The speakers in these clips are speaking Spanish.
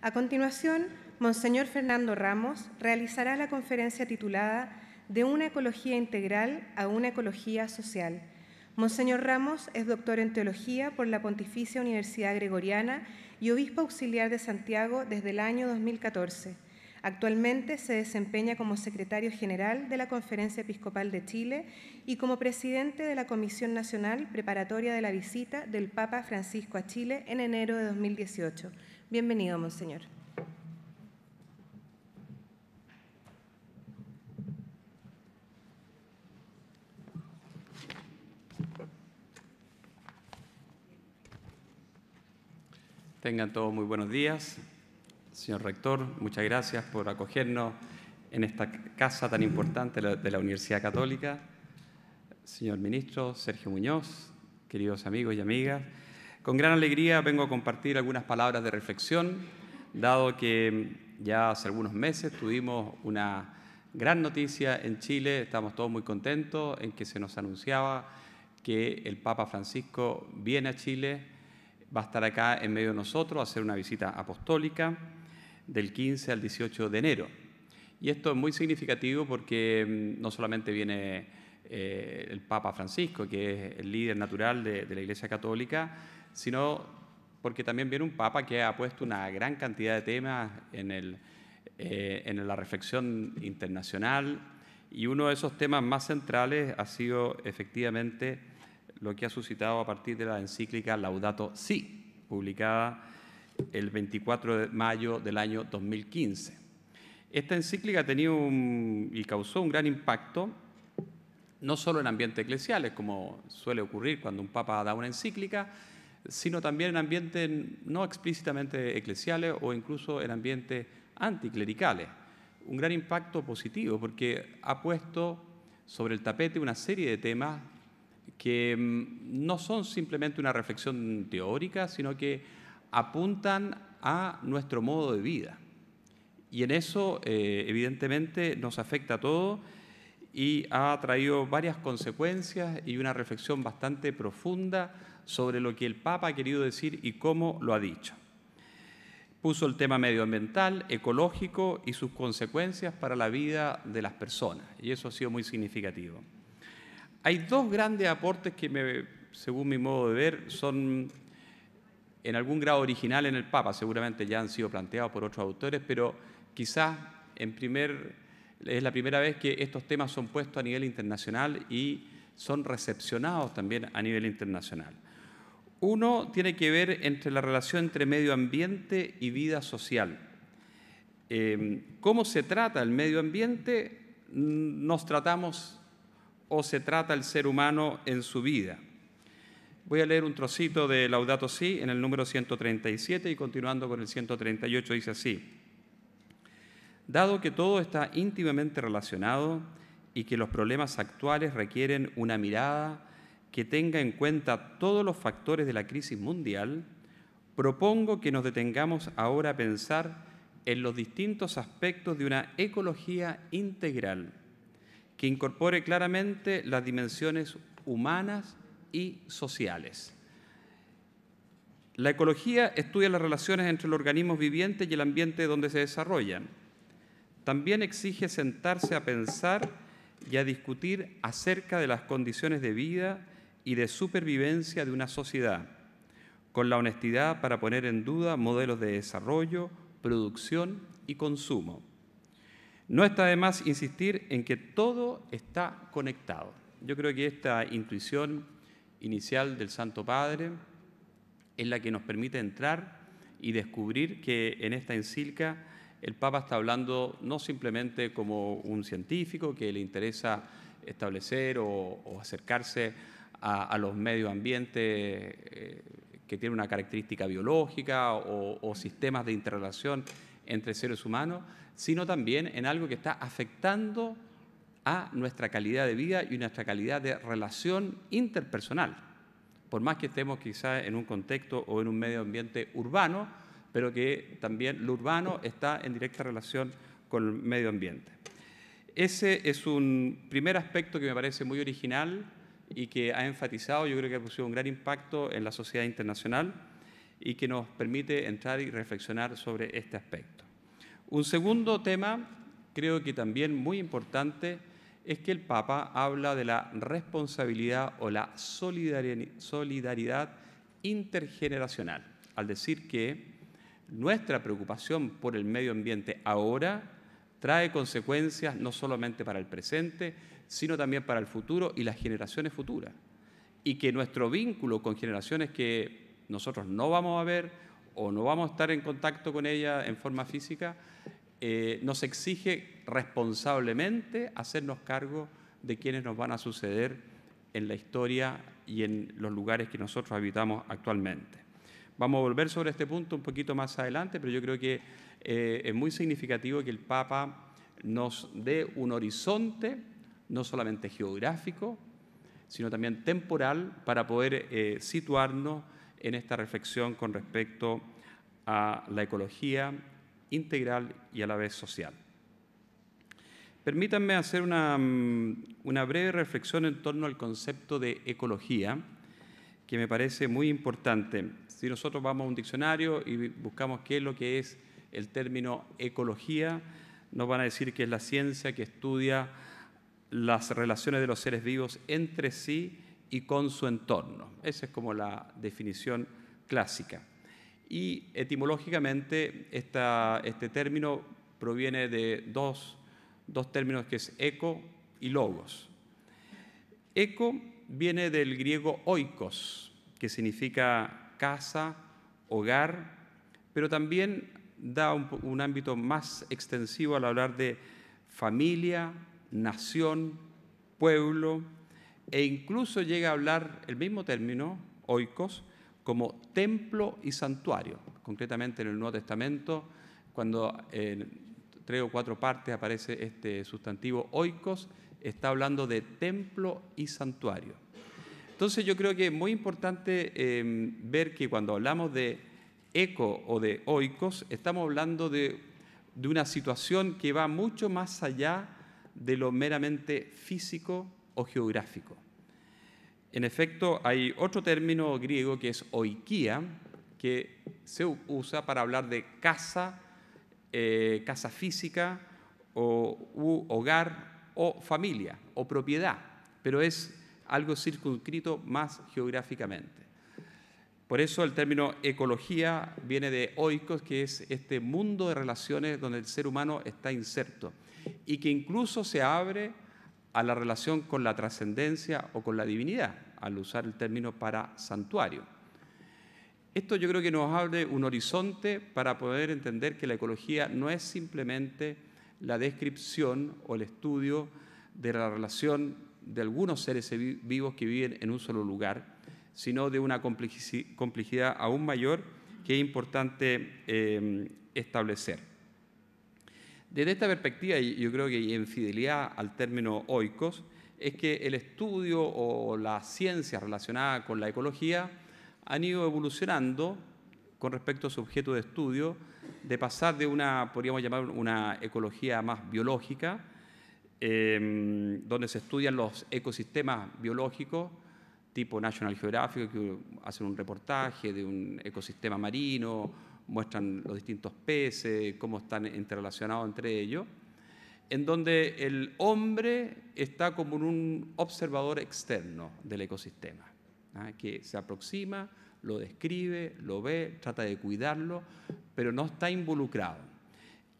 A continuación, Monseñor Fernando Ramos realizará la conferencia titulada De una ecología integral a una ecología social. Monseñor Ramos es doctor en teología por la Pontificia Universidad Gregoriana y obispo auxiliar de Santiago desde el año 2014. Actualmente se desempeña como secretario general de la Conferencia Episcopal de Chile y como presidente de la Comisión Nacional Preparatoria de la Visita del Papa Francisco a Chile en enero de 2018. Bienvenido, Monseñor. Tengan todos muy buenos días. Señor Rector, muchas gracias por acogernos en esta casa tan importante de la Universidad Católica. Señor Ministro Sergio Muñoz, queridos amigos y amigas, con gran alegría vengo a compartir algunas palabras de reflexión, dado que ya hace algunos meses tuvimos una gran noticia en Chile, estamos todos muy contentos en que se nos anunciaba que el Papa Francisco viene a Chile, va a estar acá en medio de nosotros, a hacer una visita apostólica del 15 al 18 de enero. Y esto es muy significativo porque mm, no solamente viene eh, el Papa Francisco, que es el líder natural de la Iglesia Católica, sino porque también viene un Papa que ha puesto una gran cantidad de temas eh, en, la reflexión internacional y uno de esos temas más centrales ha sido efectivamente lo que ha suscitado a partir de la encíclica Laudato Si, publicada el 24 de mayo del año 2015. Esta encíclica ha tenido y causó un gran impacto, no solo en ambientes eclesiales, como suele ocurrir cuando un papa da una encíclica, sino también en ambientes no explícitamente eclesiales o incluso en ambientes anticlericales. Un gran impacto positivo porque ha puesto sobre el tapete una serie de temas que mm, no son simplemente una reflexión teórica, sino que apuntan a nuestro modo de vida. Y en eso, eh, evidentemente, nos afecta a todo y ha traído varias consecuencias y una reflexión bastante profunda sobre lo que el Papa ha querido decir y cómo lo ha dicho. Puso el tema medioambiental, ecológico y sus consecuencias para la vida de las personas, y eso ha sido muy significativo. Hay dos grandes aportes que, según mi modo de ver, son en algún grado original en el Papa, seguramente ya han sido planteados por otros autores, pero quizás es la primera vez que estos temas son puestos a nivel internacional y son recepcionados también a nivel internacional. Uno tiene que ver entre la relación entre medio ambiente y vida social. Em, ¿Cómo se trata el medio ambiente? Mm, nos tratamos o se trata el ser humano en su vida. Voy a leer un trocito de Laudato Si en el número 137 y continuando con el 138 dice así. Dado que todo está íntimamente relacionado y que los problemas actuales requieren una mirada que tenga en cuenta todos los factores de la crisis mundial, propongo que nos detengamos ahora a pensar en los distintos aspectos de una ecología integral que incorpore claramente las dimensiones humanas y sociales. La ecología estudia las relaciones entre los organismos vivientes y el ambiente donde se desarrollan. También exige sentarse a pensar y a discutir acerca de las condiciones de vida y de supervivencia de una sociedad, con la honestidad para poner en duda modelos de desarrollo, producción y consumo. No está de más insistir en que todo está conectado. Yo creo que esta intuición inicial del Santo Padre es la que nos permite entrar y descubrir que en esta encíclica el Papa está hablando no simplemente como un científico que le interesa establecer o, o acercarse a, los medios ambientes eh, que tienen una característica biológica o, sistemas de interrelación entre seres humanos, sino también en algo que está afectando a nuestra calidad de vida y nuestra calidad de relación interpersonal. Por más que estemos quizás en un contexto o en un medio ambiente urbano, pero que también lo urbano está en directa relación con el medio ambiente. Ese es un primer aspecto que me parece muy original y que ha enfatizado, yo creo que ha producido un gran impacto en la sociedad internacional y que nos permite entrar y reflexionar sobre este aspecto. Un segundo tema, creo que también muy importante, es que el Papa habla de la responsabilidad o la solidaridad intergeneracional, al decir que nuestra preocupación por el medio ambiente ahora trae consecuencias no solamente para el presente, sino también para el futuro y las generaciones futuras. Y que nuestro vínculo con generaciones que nosotros no vamos a ver o no vamos a estar en contacto con ellas en forma física, eh, nos exige responsablemente hacernos cargo de quienes nos van a suceder en la historia y en los lugares que nosotros habitamos actualmente. Vamos a volver sobre este punto un poquito más adelante, pero yo creo que eh, es muy significativo que el Papa nos dé un horizonte no solamente geográfico, sino también temporal, para poder eh, situarnos en esta reflexión con respecto a la ecología integral y a la vez social. Permítanme hacer una, mm, una breve reflexión en torno al concepto de ecología, que me parece muy importante. Si nosotros vamos a un diccionario y buscamos qué es lo que es el término ecología, nos van a decir que es la ciencia que estudia las relaciones de los seres vivos entre sí y con su entorno. Esa es como la definición clásica. Y etimológicamente este término proviene de dos, términos que es eco y logos. Eco viene del griego oikos, que significa casa, hogar, pero también da un ámbito más extensivo al hablar de familia, nación, pueblo, e incluso llega a hablar el mismo término, oikos, como templo y santuario. Concretamente en el Nuevo Testamento, cuando en tres o cuatro partes aparece este sustantivo oikos, está hablando de templo y santuario. Entonces yo creo que es muy importante em, ver que cuando hablamos de eco o de oikos, estamos hablando de, de una situación que va mucho más allá de lo meramente físico o geográfico. En efecto, hay otro término griego que es oikía, que se usa para hablar de casa, eh, casa física, o, hogar, o familia, o propiedad, pero es algo circunscrito más geográficamente. Por eso el término ecología viene de oikos, que es este mundo de relaciones donde el ser humano está inserto y que incluso se abre a la relación con la trascendencia o con la divinidad, al usar el término para santuario. Esto yo creo que nos abre un horizonte para poder entender que la ecología no es simplemente la descripción o el estudio de la relación de algunos seres vivos que viven en un solo lugar, sino de una complejidad aún mayor que es importante eh, establecer. Desde esta perspectiva, y yo creo que en fidelidad al término oikos, es que el estudio o la ciencia relacionada con la ecología han ido evolucionando con respecto a su objeto de estudio, de pasar de una, podríamos llamar, una ecología más biológica, em, donde se estudian los ecosistemas biológicos, tipo National Geographic, que hacen un reportaje de un ecosistema marino muestran los distintos peces, cómo están interrelacionados entre ellos, en donde el hombre está como un observador externo del ecosistema, ¿ah? que se aproxima, lo describe, lo ve, trata de cuidarlo, pero no está involucrado.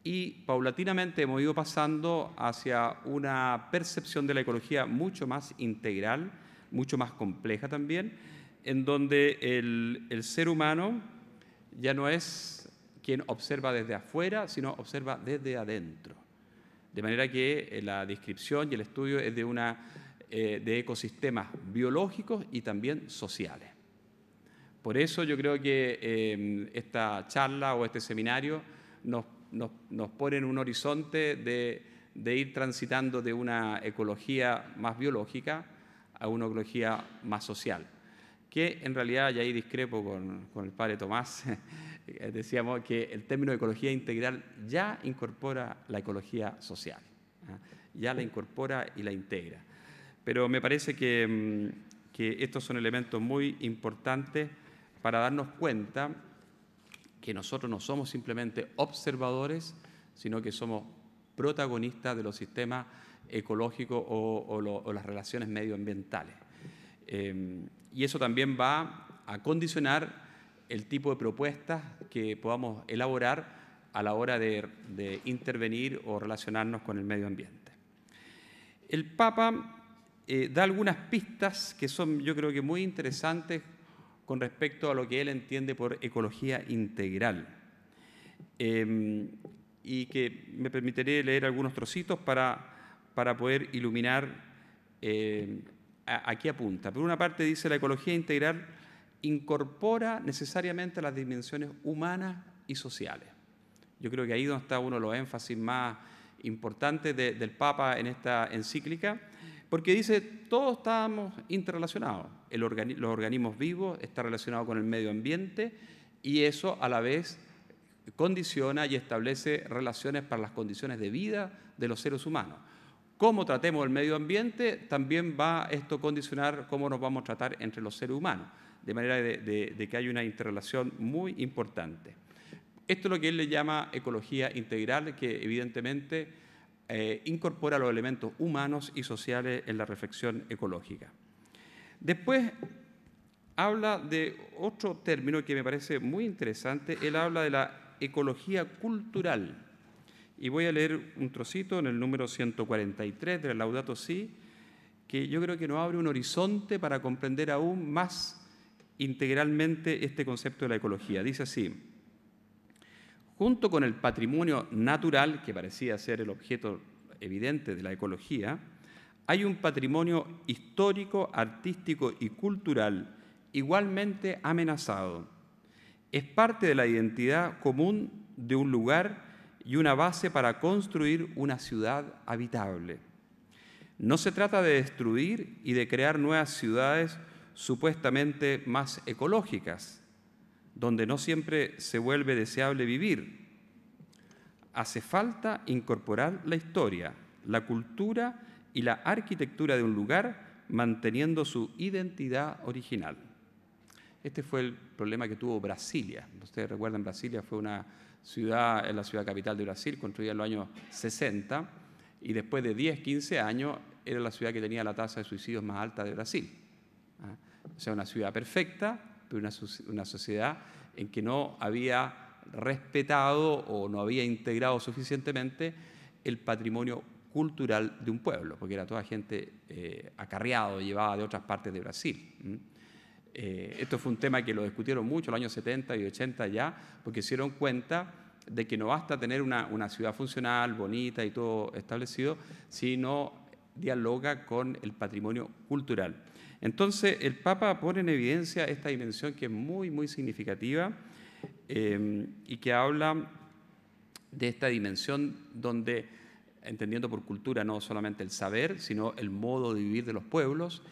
Y paulatinamente hemos ido pasando hacia una percepción de la ecología mucho más integral, mucho más compleja también, en donde el ser humano ya no es quien observa desde afuera, sino observa desde adentro. De manera que eh, la descripción y el estudio es de, una, eh, de ecosistemas biológicos y también sociales. Por eso yo creo que em, esta charla o este seminario nos, pone en un horizonte de, de ir transitando de una ecología más biológica a una ecología más social que en realidad, y ahí discrepo con, el padre Tomás, decíamos que el término ecología integral ya incorpora la ecología social, ¿ah? ya la incorpora y la integra. Pero me parece mm, que, estos son elementos muy importantes para darnos cuenta que nosotros no somos simplemente observadores, sino que somos protagonistas de los sistemas ecológicos o, las relaciones medioambientales. Em, y eso también va a condicionar el tipo de propuestas que podamos elaborar a la hora de, intervenir o relacionarnos con el medio ambiente. El Papa eh, da algunas pistas que son yo creo que muy interesantes con respecto a lo que él entiende por ecología integral. Em, y que me permitiré leer algunos trocitos para, para poder iluminar em, aquí apunta. Por una parte dice la ecología integral incorpora necesariamente las dimensiones humanas y sociales. Yo creo que ahí donde está uno de los énfasis más importantes del Papa en esta encíclica, porque dice, todos estamos interrelacionados. los organismos vivos están relacionados con el medio ambiente y eso a la vez condiciona y establece relaciones para las condiciones de vida de los seres humanos cómo tratemos el medio ambiente, también va esto a condicionar cómo nos vamos a tratar entre los seres humanos, de manera de, que hay una interrelación muy importante. Esto es lo que él le llama ecología integral, que evidentemente eh, incorpora los elementos humanos y sociales en la reflexión ecológica. Después habla de otro término que me parece muy interesante, él habla de la ecología cultural. Y voy a leer un trocito en el número 143 del Laudato Si, que yo creo que nos abre un horizonte para comprender aún más integralmente este concepto de la ecología. Dice así, junto con el patrimonio natural, que parecía ser el objeto evidente de la ecología, hay un patrimonio histórico, artístico y cultural igualmente amenazado. Es parte de la identidad común de un lugar y una base para construir una ciudad habitable. No se trata de destruir y de crear nuevas ciudades supuestamente más ecológicas, donde no siempre se vuelve deseable vivir. Hace falta incorporar la historia, la cultura y la arquitectura de un lugar manteniendo su identidad original. Este fue el problema que tuvo Brasilia. Ustedes recuerdan, Brasilia fue una ciudad, la ciudad capital de Brasil, construida en los años 60, y después de 10, 15 años era la ciudad que tenía la tasa de suicidios más alta de Brasil. ¿ah? O sea, una ciudad perfecta, pero una, sociedad en que no había respetado o no había integrado suficientemente el patrimonio cultural de un pueblo, porque era toda gente eh, acarreado, llevada de otras partes de Brasil. Eh, esto fue un tema que lo discutieron mucho en los años 70 y 80 ya, porque se cuenta de que no basta tener una, una ciudad funcional, bonita y todo establecido, sino dialoga con el patrimonio cultural. Entonces, el Papa pone en evidencia esta dimensión que es muy, muy significativa em, y que habla de esta dimensión donde, entendiendo por cultura no solamente el saber, sino el modo de vivir de los pueblos,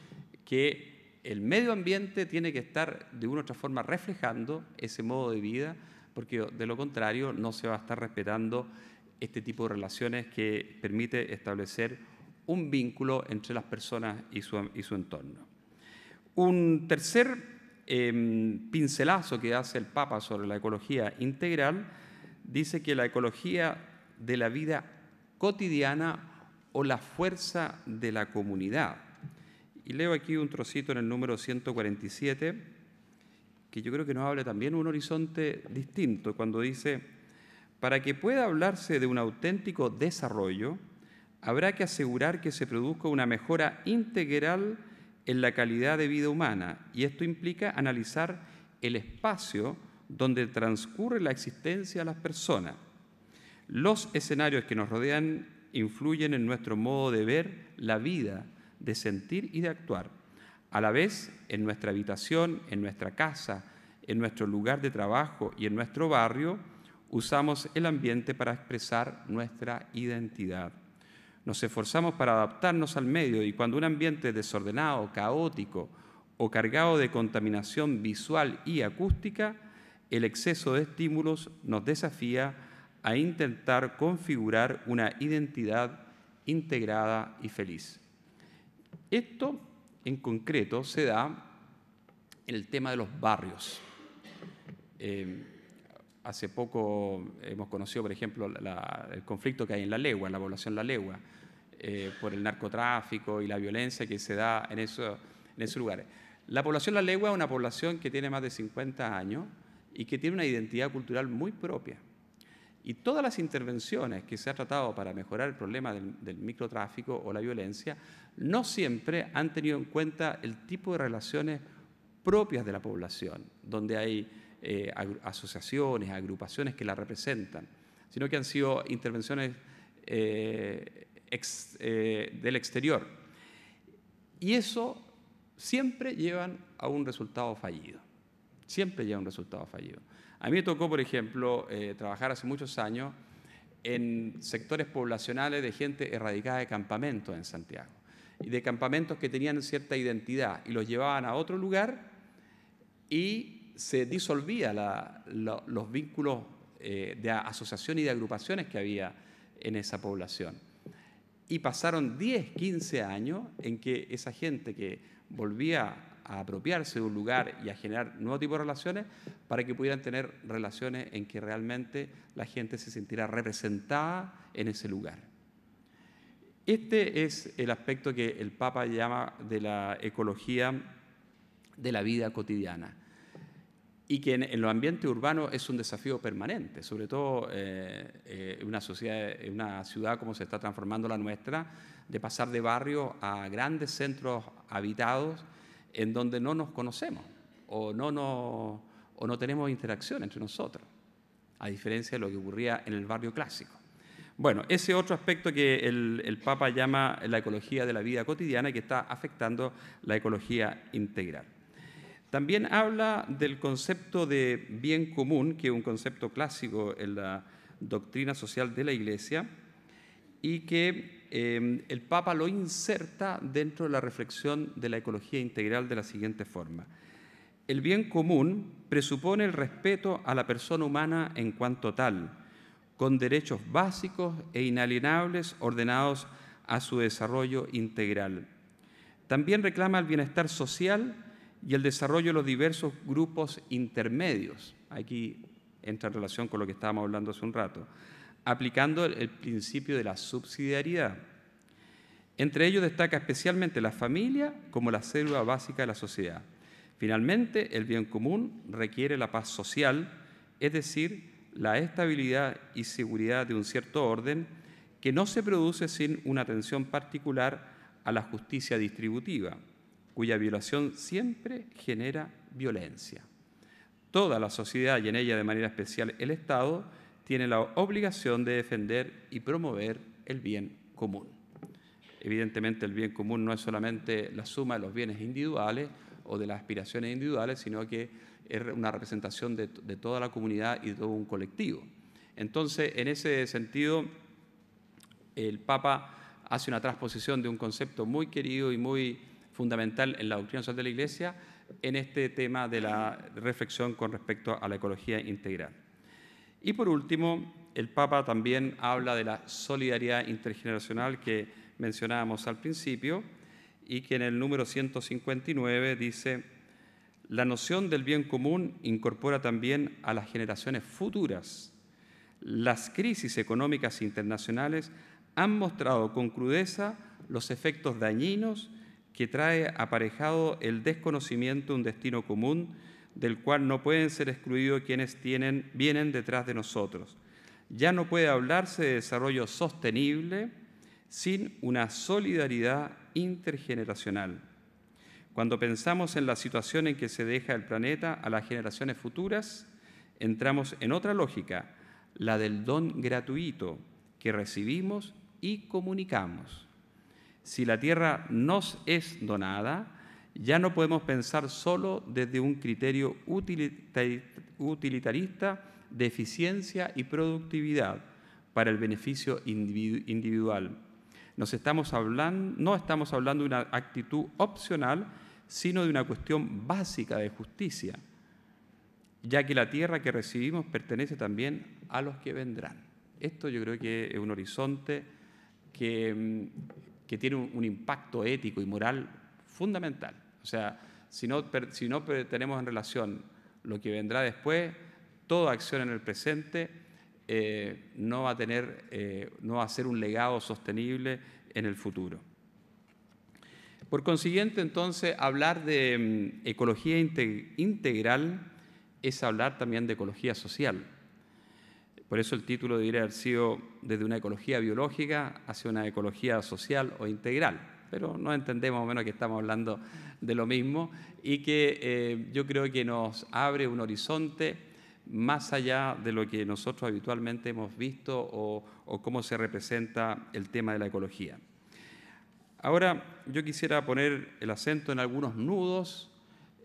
que el medio ambiente tiene que estar de una u otra forma reflejando ese modo de vida, porque de lo contrario no se va a estar respetando este tipo de relaciones que permite establecer un vínculo entre las personas y su, entorno. Un tercer em, pincelazo que hace el Papa sobre la ecología integral dice que la ecología de la vida cotidiana o la fuerza de la comunidad y leo aquí un trocito en el número 147, que yo creo que nos habla también un horizonte distinto, cuando dice, para que pueda hablarse de un auténtico desarrollo, habrá que asegurar que se produzca una mejora integral en la calidad de vida humana, y esto implica analizar el espacio donde transcurre la existencia de las personas. Los escenarios que nos rodean influyen en nuestro modo de ver la vida de sentir y de actuar. A la vez, en nuestra habitación, en nuestra casa, en nuestro lugar de trabajo y en nuestro barrio, usamos el ambiente para expresar nuestra identidad. Nos esforzamos para adaptarnos al medio y cuando un ambiente desordenado, caótico o cargado de contaminación visual y acústica, el exceso de estímulos nos desafía a intentar configurar una identidad integrada y feliz. Esto en concreto se da en el tema de los barrios. Eh, hace poco hemos conocido, por ejemplo, el conflicto que hay en La Legua, en la población La Legua, eh, por el narcotráfico y la violencia que se da en, en esos lugares. La población La Legua es una población que tiene más de 50 años y que tiene una identidad cultural muy propia. Y todas las intervenciones que se ha tratado para mejorar el problema del, microtráfico o la violencia no siempre han tenido en cuenta el tipo de relaciones propias de la población, donde hay eh, asociaciones, agrupaciones que la representan, sino que han sido intervenciones eh, eh, del exterior. Y eso siempre lleva a un resultado fallido, siempre lleva a un resultado fallido. A mí me tocó, por ejemplo, eh, trabajar hace muchos años en sectores poblacionales de gente erradicada de campamentos en Santiago, y de campamentos que tenían cierta identidad y los llevaban a otro lugar y se disolvían los vínculos eh, de asociación y de agrupaciones que había en esa población. Y pasaron 10, 15 años en que esa gente que volvía a apropiarse de un lugar y a generar nuevos tipos de relaciones para que pudieran tener relaciones en que realmente la gente se sintiera representada en ese lugar. Este es el aspecto que el Papa llama de la ecología de la vida cotidiana y que en, los ambientes es un desafío permanente, sobre todo en eh, eh, una, sociedad, una ciudad como se está transformando la nuestra, de pasar de barrios a grandes centros habitados en donde no nos conocemos o no, no, no tenemos interacción entre nosotros, a diferencia de lo que ocurría en el barrio clásico. Bueno, ese otro aspecto que el, el, Papa llama la ecología de la vida cotidiana y que está afectando la ecología integral. También habla del concepto de bien común, que es un concepto clásico en la doctrina social de la Iglesia, y que Em, el Papa lo inserta dentro de la reflexión de la ecología integral de la siguiente forma. El bien común presupone el respeto a la persona humana en cuanto tal, con derechos básicos e inalienables ordenados a su desarrollo integral. También reclama el bienestar social y el desarrollo de los diversos grupos intermedios. Aquí entra en relación con lo que estábamos hablando hace un rato aplicando el principio de la subsidiariedad. Entre ellos destaca especialmente la familia como la célula básica de la sociedad. Finalmente, el bien común requiere la paz social, es decir, la estabilidad y seguridad de un cierto orden que no se produce sin una atención particular a la justicia distributiva, cuya violación siempre genera violencia. Toda la sociedad, y en ella de manera especial el Estado, tiene la obligación de defender y promover el bien común. Evidentemente el bien común no es solamente la suma de los bienes individuales o de las aspiraciones individuales, sino que es una representación de, toda la comunidad y de todo un colectivo. Entonces, en ese sentido, el Papa hace una transposición de un concepto muy querido y muy fundamental en la doctrina social de la Iglesia en este tema de la reflexión con respecto a la ecología integral. Y por último, el Papa también habla de la solidaridad intergeneracional que mencionábamos al principio y que en el número 159 dice, la noción del bien común incorpora también a las generaciones futuras. Las crisis económicas internacionales han mostrado con crudeza los efectos dañinos que trae aparejado el desconocimiento de un destino común del cual no pueden ser excluidos quienes vienen detrás de nosotros. Ya no puede hablarse de desarrollo sostenible sin una solidaridad intergeneracional. Cuando pensamos en la situación en que se deja el planeta a las generaciones futuras, entramos en otra lógica, la del don gratuito que recibimos y comunicamos. Si la tierra nos es donada, ya no podemos pensar solo desde un criterio utilitarista de eficiencia y productividad para el beneficio individual. no estamos hablando de una actitud opcional, sino de una cuestión básica de justicia, ya que la tierra que recibimos pertenece también a los que vendrán. Esto yo creo que es un horizonte que, tiene un impacto ético y moral fundamental. O sea, si no, tenemos en relación lo que vendrá después, toda acción en el presente eh, no, va a eh, no va a ser un legado sostenible en el futuro. Por consiguiente, entonces, hablar de mm, ecología integral es hablar también de ecología social. Por eso el título debería haber sido desde una ecología biológica hacia una ecología social o integral pero no entendemos menos que estamos hablando de lo mismo y que eh, yo creo que nos abre un horizonte más allá de lo que nosotros habitualmente hemos visto o, cómo se representa el tema de la ecología. Ahora yo quisiera poner el acento en algunos nudos,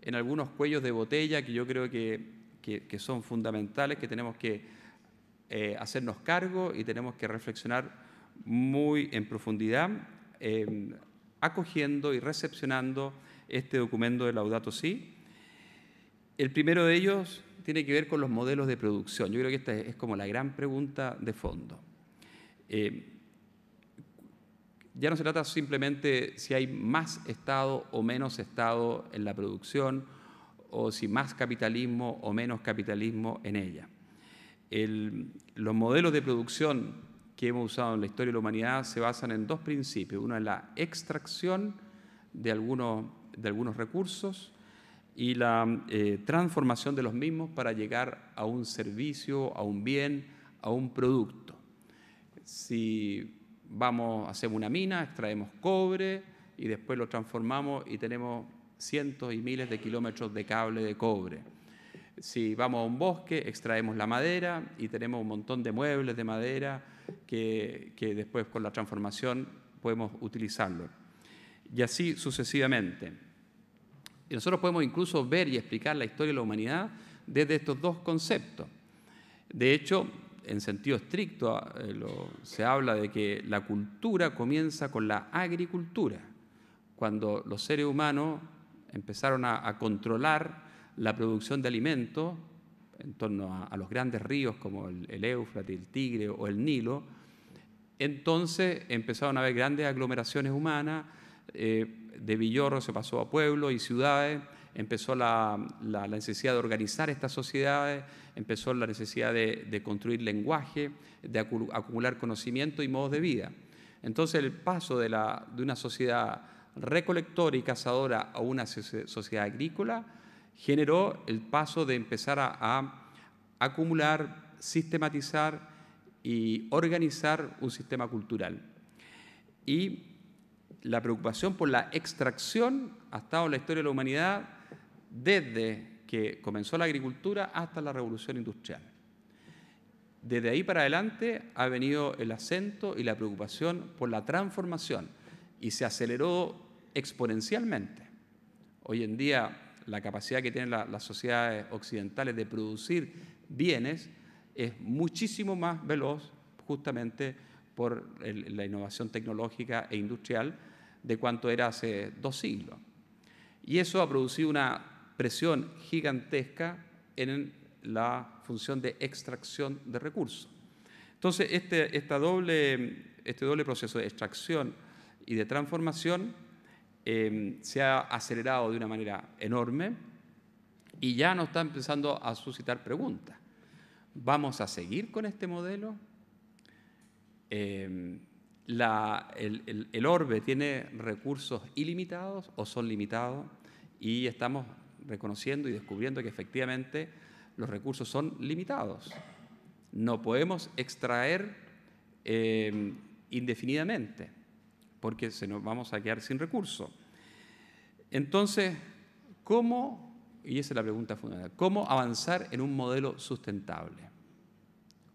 en algunos cuellos de botella que yo creo que, son fundamentales, que tenemos que eh, hacernos cargo y tenemos que reflexionar muy en profundidad. Em, acogiendo y recepcionando este documento de Laudato Si. El primero de ellos tiene que ver con los modelos de producción. Yo creo que esta es como la gran pregunta de fondo. Eh, ya no se trata simplemente si hay más Estado o menos Estado en la producción, o si más capitalismo o menos capitalismo en ella. los modelos de producción que hemos usado en la historia de la humanidad se basan en dos principios. Uno es la extracción de algunos, de algunos recursos y la eh, transformación de los mismos para llegar a un servicio, a un bien, a un producto. Si vamos, hacemos una mina, extraemos cobre y después lo transformamos y tenemos cientos y miles de kilómetros de cable de cobre. Si vamos a un bosque, extraemos la madera y tenemos un montón de muebles de madera que, después con la transformación podemos utilizarlo. Y así sucesivamente. Y nosotros podemos incluso ver y explicar la historia de la humanidad desde estos dos conceptos. De hecho, en sentido estricto, eh, se habla de que la cultura comienza con la agricultura, cuando los seres humanos empezaron a controlar la producción de alimentos en torno a, los grandes ríos como el, el Éufrates, el Tigre o el Nilo, entonces empezaron a haber grandes aglomeraciones humanas, eh, de Villorro se pasó a pueblos y ciudades, empezó la, necesidad de organizar estas sociedades, empezó la necesidad de, construir lenguaje, de acumular conocimiento y modos de vida. Entonces el paso de, de una sociedad recolectora y cazadora a una sociedad agrícola generó el paso de empezar a, acumular, sistematizar y organizar un sistema cultural. Y la preocupación por la extracción ha estado en la historia de la humanidad desde que comenzó la agricultura hasta la revolución industrial. Desde ahí para adelante ha venido el acento y la preocupación por la transformación y se aceleró exponencialmente. Hoy en día la capacidad que tienen las sociedades occidentales de producir bienes es muchísimo más veloz justamente por la innovación tecnológica e industrial de cuanto era hace dos siglos. Y eso ha producido una presión gigantesca en la función de extracción de recursos. Entonces, este, esta doble, este doble proceso de extracción y de transformación Em, se ha acelerado de una manera enorme y ya nos está empezando a suscitar preguntas. ¿Vamos a seguir con este modelo? Em, el, orbe tiene recursos ilimitados o son limitados y estamos reconociendo y descubriendo que efectivamente los recursos son limitados. No podemos extraer em, indefinidamente porque se nos vamos a quedar sin recursos. Entonces, ¿cómo, y esa es la pregunta fundamental, cómo avanzar en un modelo sustentable?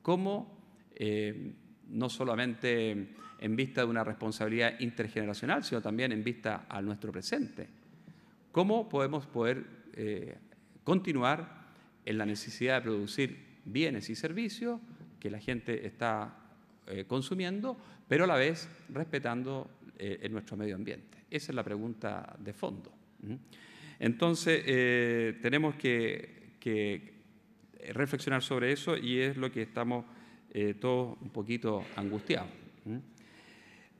¿Cómo, eh, no solamente en vista de una responsabilidad intergeneracional, sino también en vista a nuestro presente? ¿Cómo podemos poder eh, continuar en la necesidad de producir bienes y servicios que la gente está eh, consumiendo, pero a la vez respetando eh, en nuestro medio ambiente? Esa es la pregunta de fondo. ¿Mm? Entonces, eh, tenemos que, reflexionar sobre eso y es lo que estamos eh, todos un poquito angustiados. ¿Mm?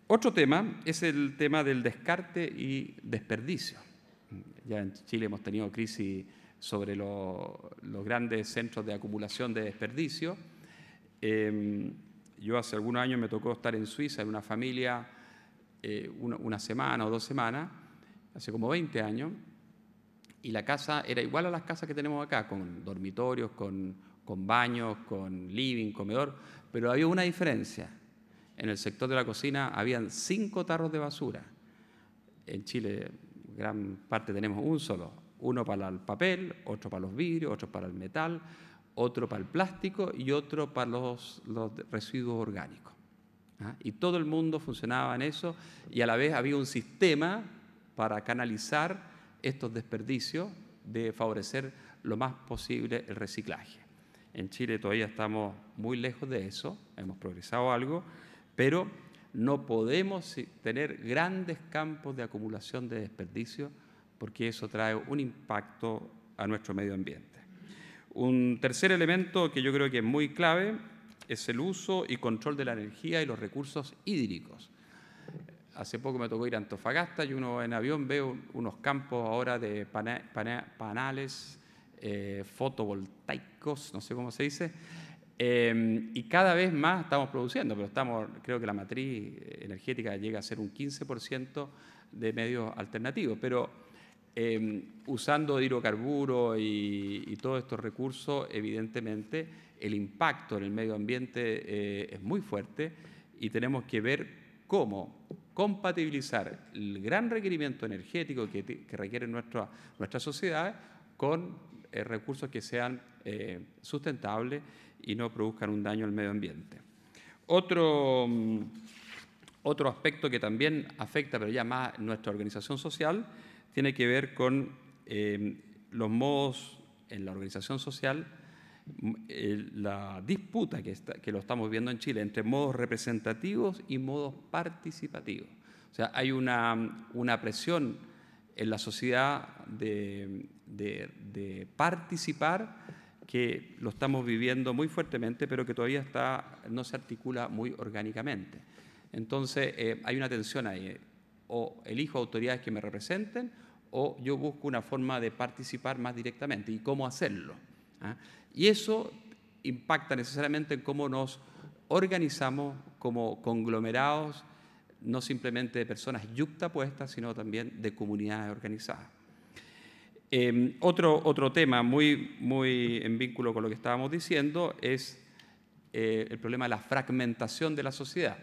Otro tema es el tema del descarte y desperdicio. Ya en Chile hemos tenido crisis sobre los grandes centros de acumulación de desperdicio. Em, yo hace algunos años me tocó estar en Suiza en una familia eh, una, semana o dos semanas, hace como 20 años, y la casa era igual a las casas que tenemos acá, con dormitorios, con, con baños, con living, comedor, pero había una diferencia. En el sector de la cocina habían cinco tarros de basura. En Chile, gran parte tenemos un solo, uno para el papel, otro para los vidrios, otro para el metal, otro para el plástico y otro para los, los residuos orgánicos. ¿Ah? Y todo el mundo funcionaba en eso y a la vez había un sistema para canalizar estos desperdicios de favorecer lo más posible el reciclaje. En Chile todavía estamos muy lejos de eso, hemos progresado algo, pero no podemos tener grandes campos de acumulación de desperdicios porque eso trae un impacto a nuestro medio ambiente. Un tercer elemento que yo creo que es muy clave es el uso y control de la energía y los recursos hídricos. Hace poco me tocó ir a Antofagasta y uno en avión ve unos campos ahora de panales eh, fotovoltaicos, no sé cómo se dice, em, y cada vez más estamos produciendo, pero estamos, creo que la matriz energética llega a ser un 15% de medios alternativos, pero em, usando hidrocarburos y, y todos estos recursos, evidentemente, el impacto en el medio ambiente eh, es muy fuerte y tenemos que ver cómo compatibilizar el gran requerimiento energético que, requiere nuestra, sociedad con eh, recursos que sean eh, sustentables y no produzcan un daño al medio ambiente. Otro, mm, otro aspecto que también afecta, pero ya más nuestra organización social, tiene que ver con los modos en la organización social eh, la disputa que, que lo estamos viendo en Chile entre modos representativos y modos participativos. O sea, hay una, una presión en la sociedad de, participar que lo estamos viviendo muy fuertemente, pero que todavía está, no se articula muy orgánicamente. Entonces, eh, hay una tensión ahí. O elijo autoridades que me representen, o yo busco una forma de participar más directamente y cómo hacerlo. ¿Ah? Y eso impacta necesariamente en cómo nos organizamos como conglomerados, no simplemente de personas yuctapuestas, sino también de comunidades organizadas. Em, otro, otro tema muy, muy en vínculo con lo que estábamos diciendo es eh, el problema de la fragmentación de la sociedad.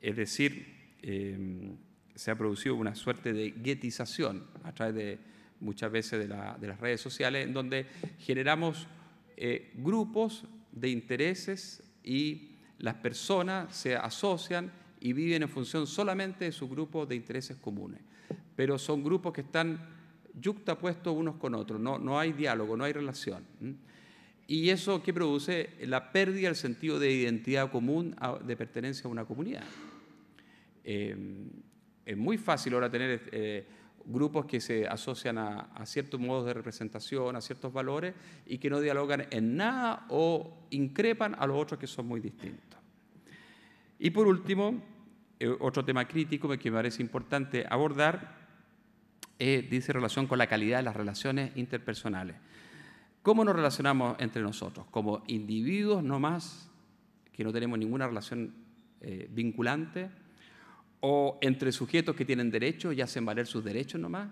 Es decir, em, se ha producido una suerte de guetización a través de muchas veces de las redes sociales, en donde generamos eh, grupos de intereses y las personas se asocian y viven en función solamente de su grupo de intereses comunes. Pero son grupos que están yuxtapuestos unos con otros, no, no hay diálogo, no hay relación. ¿Y eso qué produce? La pérdida del sentido de identidad común, de pertenencia a una comunidad. Eh, es muy fácil ahora tener... Eh, grupos que se asocian a, ciertos modos de representación, a ciertos valores, y que no dialogan en nada o increpan a los otros que son muy distintos. Y por último, eh, otro tema crítico que me parece importante abordar, eh, dice relación con la calidad de las relaciones interpersonales. ¿Cómo nos relacionamos entre nosotros? Como individuos no más, que no tenemos ninguna relación eh, vinculante, o entre sujetos que tienen derechos y hacen valer sus derechos nomás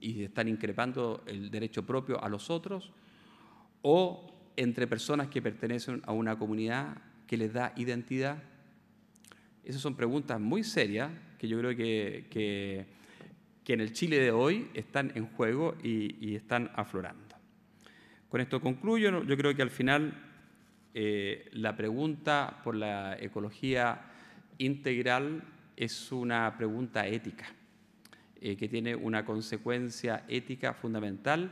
y están increpando el derecho propio a los otros, o entre personas que pertenecen a una comunidad que les da identidad. Esas son preguntas muy serias que yo creo que, en el Chile de hoy están en juego y, están aflorando. Con esto concluyo. Yo creo que al final eh, la pregunta por la ecología integral es una pregunta ética, eh, que tiene una consecuencia ética fundamental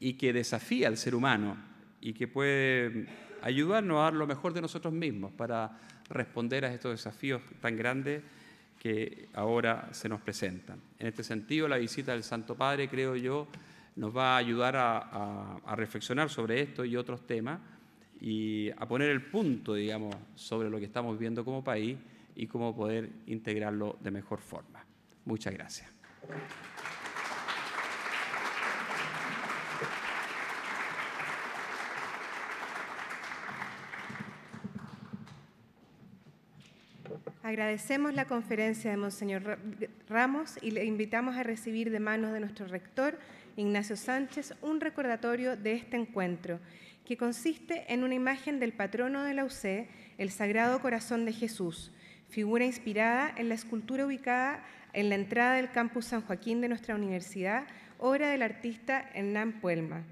y que desafía al ser humano y que puede ayudarnos a dar lo mejor de nosotros mismos para responder a estos desafíos tan grandes que ahora se nos presentan. En este sentido, la visita del Santo Padre, creo yo, nos va a ayudar a reflexionar sobre esto y otros temas y a poner el punto, digamos, sobre lo que estamos viendo como país y cómo poder integrarlo de mejor forma. Muchas gracias. Agradecemos la conferencia de Monseñor Ramos y le invitamos a recibir de manos de nuestro rector, Ignacio Sánchez, un recordatorio de este encuentro, que consiste en una imagen del patrono de la UCE, el Sagrado Corazón de Jesús, figura inspirada en la escultura ubicada en la entrada del campus San Joaquín de nuestra universidad, obra del artista Hernán Puelma.